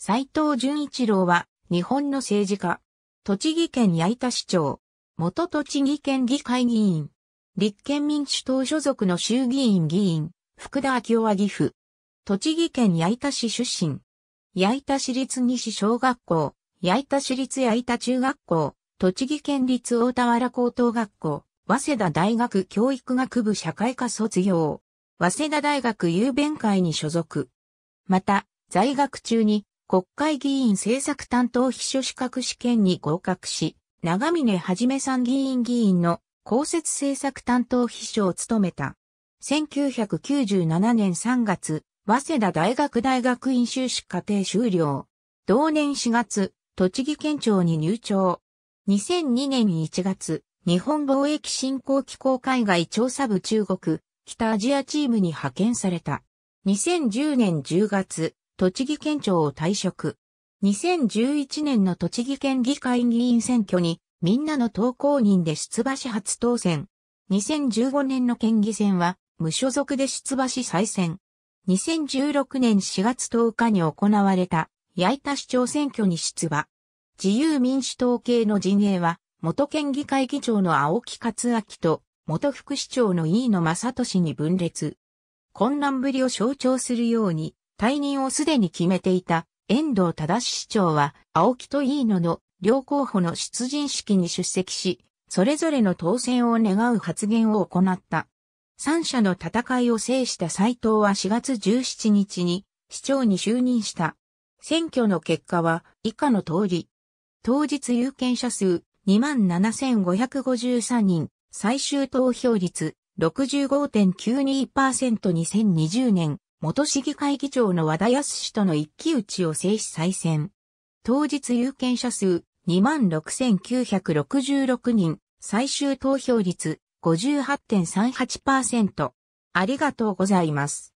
斎藤淳一郎は、日本の政治家。栃木県矢板市長。元栃木県議会議員。立憲民主党所属の衆議院議員、福田昭夫は岐阜。栃木県矢板市出身。矢板市立西小学校、矢板市立矢板中学校、栃木県立大田原高等学校、早稲田大学教育学部社会科卒業。早稲田大学郵弁会に所属。また、在学中に国会議員政策担当秘書資格試験に合格し、長峰はじめ参議院議員の公設政策担当秘書を務めた。1997年3月、早稲田大学大学院修士課程修了。同年4月、栃木県庁に入庁。2002年1月、日本貿易振興機構海外調査部中国、北アジアチームに派遣された。2010年10月、栃木県庁を退職。2011年の栃木県議会議員選挙に、みんなの投稿人で出馬し初当選。2015年の県議選は、無所属で出馬し再選。2016年4月10日に行われた、矢板市長選挙に出馬。自由民主党系の陣営は、元県議会議長の青木克明と、元副市長の飯野正俊に分裂。混乱ぶりを象徴するように、退任をすでに決めていた遠藤忠市長は青木と飯野の両候補の出陣式に出席し、それぞれの当選を願う発言を行った。三者の戦いを制した斎藤は4月17日に市長に就任した。選挙の結果は以下の通り。当日有権者数27,553人、最終投票率 65.92%2020 年元市議会議長の和田康氏との一騎打ちを制し再選。当日有権者数26,966人、最終投票率58.38%。ありがとうございます。